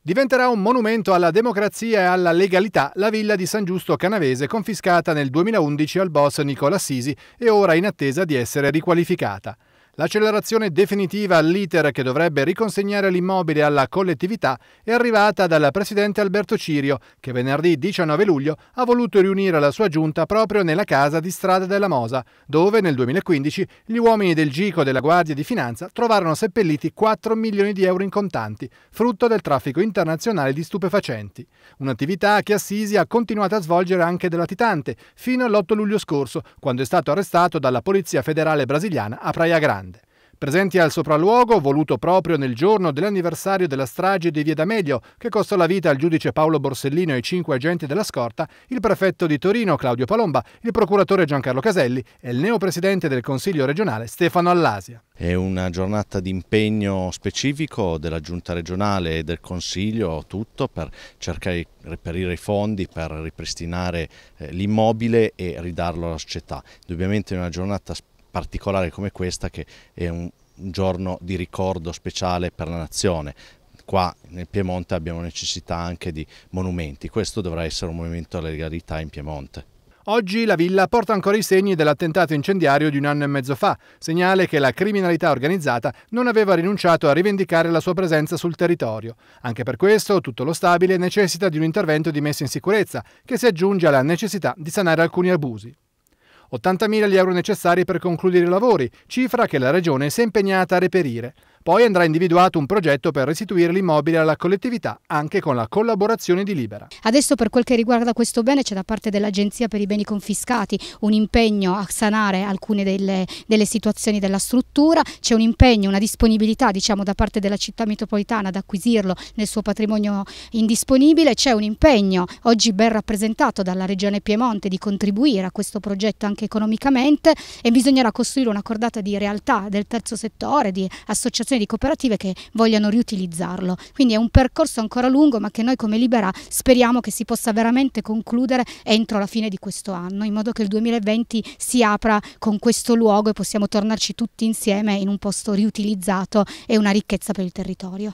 Diventerà un monumento alla democrazia e alla legalità la villa di San Giusto Canavese confiscata nel 2011 al boss Nicola Sisi e ora in attesa di essere riqualificata. L'accelerazione definitiva all'iter che dovrebbe riconsegnare l'immobile alla collettività è arrivata dal presidente Alberto Cirio, che venerdì 19 luglio ha voluto riunire la sua giunta proprio nella casa di Strada della Mosa, dove nel 2015 gli uomini del Gico della Guardia di Finanza trovarono seppelliti 4 milioni di euro in contanti, frutto del traffico internazionale di stupefacenti. Un'attività che Assisi ha continuato a svolgere anche della Titante, fino all'8 luglio scorso, quando è stato arrestato dalla Polizia Federale Brasiliana a Praia Grande. Presenti al sopralluogo, voluto proprio nel giorno dell'anniversario della strage di Via D'Amelio, che costò la vita al giudice Paolo Borsellino e ai cinque agenti della scorta, il prefetto di Torino Claudio Palomba, il procuratore Giancarlo Caselli e il neopresidente del Consiglio regionale Stefano Allasia. È una giornata di impegno specifico della Giunta regionale e del Consiglio, tutto per cercare di reperire i fondi per ripristinare eh, l'immobile e ridarlo alla società. Dubbiamente è una giornata specifica particolare come questa che è un giorno di ricordo speciale per la nazione. Qua nel Piemonte abbiamo necessità anche di monumenti, questo dovrà essere un movimento alla legalità in Piemonte. Oggi la villa porta ancora i segni dell'attentato incendiario di un anno e mezzo fa, segnale che la criminalità organizzata non aveva rinunciato a rivendicare la sua presenza sul territorio. Anche per questo tutto lo stabile necessita di un intervento di messa in sicurezza, che si aggiunge alla necessità di sanare alcuni abusi. 80.000 gli euro necessari per concludere i lavori, cifra che la Regione si è impegnata a reperire. Poi andrà individuato un progetto per restituire l'immobile alla collettività, anche con la collaborazione di Libera. Adesso per quel che riguarda questo bene c'è da parte dell'Agenzia per i beni confiscati un impegno a sanare alcune delle, delle situazioni della struttura, c'è un impegno, una disponibilità diciamo, da parte della città metropolitana ad acquisirlo nel suo patrimonio indisponibile, c'è un impegno oggi ben rappresentato dalla Regione Piemonte di contribuire a questo progetto anche economicamente e bisognerà costruire una cordata di realtà del terzo settore, di associazioni associazioni di cooperative che vogliano riutilizzarlo. Quindi è un percorso ancora lungo ma che noi come Libera speriamo che si possa veramente concludere entro la fine di questo anno, in modo che il 2020 si apra con questo luogo e possiamo tornarci tutti insieme in un posto riutilizzato e una ricchezza per il territorio.